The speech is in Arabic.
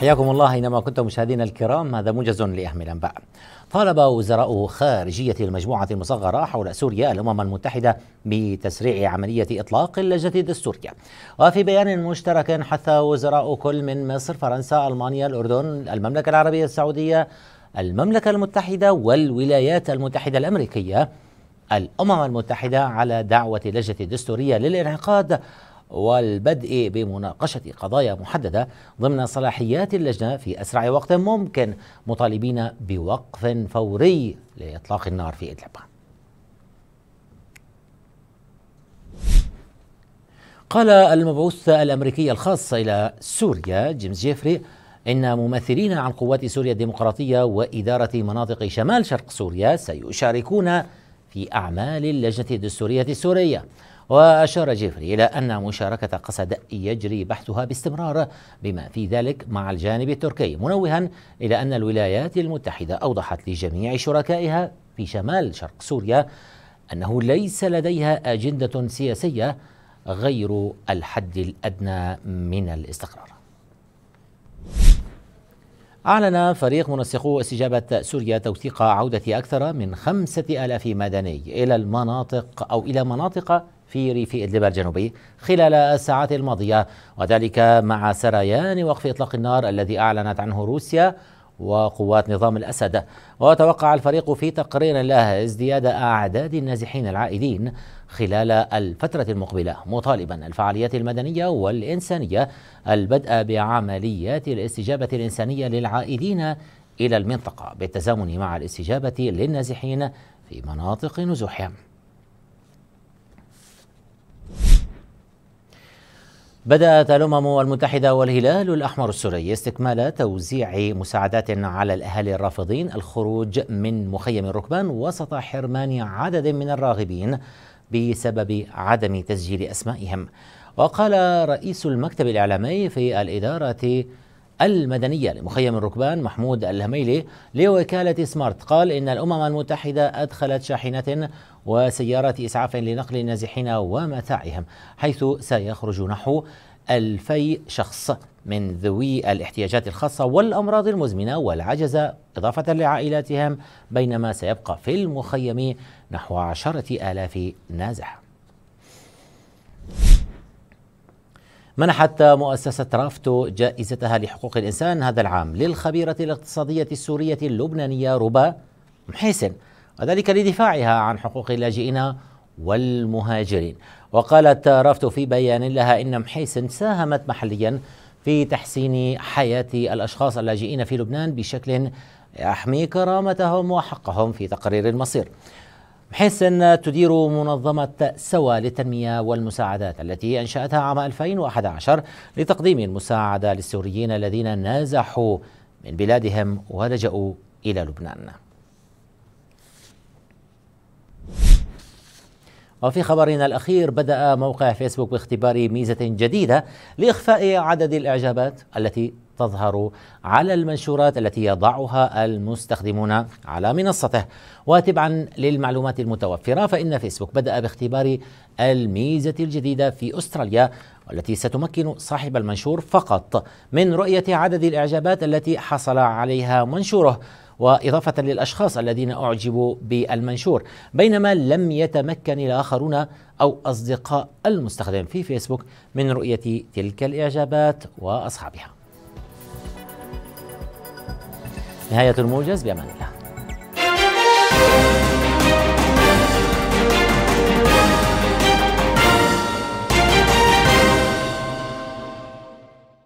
حياكم الله اينما كنتم مشاهدينا الكرام هذا موجز لاهم الانباء. طالب وزراء خارجيه المجموعه المصغره حول سوريا الامم المتحده بتسريع عمليه اطلاق اللجنه الدستوريه. وفي بيان مشترك حث وزراء كل من مصر، فرنسا، المانيا، الاردن، المملكه العربيه السعوديه، المملكه المتحده والولايات المتحده الامريكيه الامم المتحده على دعوه اللجنه الدستوريه للانعقاد والبدء بمناقشة قضايا محددة ضمن صلاحيات اللجنة في أسرع وقت ممكن مطالبين بوقف فوري لإطلاق النار في إدلب قال المبعوث الأمريكي الخاص إلى سوريا جيمس جيفري إن ممثلين عن قوات سوريا الديمقراطية وإدارة مناطق شمال شرق سوريا سيشاركون في أعمال اللجنة الدستورية السورية وأشار جيفري إلى أن مشاركة قسد يجري بحثها باستمرار بما في ذلك مع الجانب التركي منوها إلى أن الولايات المتحدة أوضحت لجميع شركائها في شمال شرق سوريا أنه ليس لديها أجندة سياسية غير الحد الأدنى من الاستقرار أعلن فريق منسقو استجابة سوريا توثيق عودة أكثر من خمسة ألاف مدني إلى المناطق أو إلى مناطق في ريف إدلب الجنوبي خلال الساعات الماضية وذلك مع سريان وقف إطلاق النار الذي أعلنت عنه روسيا وقوات نظام الأسد وتوقع الفريق في تقرير له ازدياد أعداد النازحين العائدين خلال الفترة المقبلة مطالبا الفعاليات المدنية والإنسانية البدء بعمليات الاستجابة الإنسانية للعائدين إلى المنطقة بالتزامن مع الاستجابة للنازحين في مناطق نزوحهم بدأت الأمم المتحدة والهلال الأحمر السوري استكمال توزيع مساعدات على الأهالي الرافضين الخروج من مخيم الركبان وسط حرمان عدد من الراغبين بسبب عدم تسجيل أسمائهم وقال رئيس المكتب الإعلامي في الإدارة المدنية لمخيم الركبان محمود الهميلي لوكالة سمارت قال إن الأمم المتحدة أدخلت شاحنة وسيارة إسعاف لنقل النازحين ومتاعهم حيث سيخرج نحو ألفي شخص من ذوي الاحتياجات الخاصة والأمراض المزمنة والعجزة إضافة لعائلاتهم بينما سيبقى في المخيم نحو عشرة آلاف نازح منحت مؤسسة رافتو جائزتها لحقوق الإنسان هذا العام للخبيرة الاقتصادية السورية اللبنانية ربا محيسن وذلك لدفاعها عن حقوق اللاجئين والمهاجرين وقالت رافتو في بيان لها إن محيسن ساهمت محليا في تحسين حياة الأشخاص اللاجئين في لبنان بشكل يحمي كرامتهم وحقهم في تقرير المصير بحيث أن تدير منظمة سوا للتنمية والمساعدات التي أنشأتها عام 2011 لتقديم المساعدة للسوريين الذين نازحوا من بلادهم ولجأوا إلى لبنان وفي خبرنا الأخير بدأ موقع فيسبوك باختبار ميزة جديدة لإخفاء عدد الإعجابات التي تظهر على المنشورات التي يضعها المستخدمون على منصته وتبعا للمعلومات المتوفرة فإن فيسبوك بدأ باختبار الميزة الجديدة في أستراليا والتي ستمكن صاحب المنشور فقط من رؤية عدد الإعجابات التي حصل عليها منشوره وإضافة للأشخاص الذين أعجبوا بالمنشور بينما لم يتمكن الآخرون أو أصدقاء المستخدم في فيسبوك من رؤية تلك الإعجابات وأصحابها نهاية الموجز بأمان الله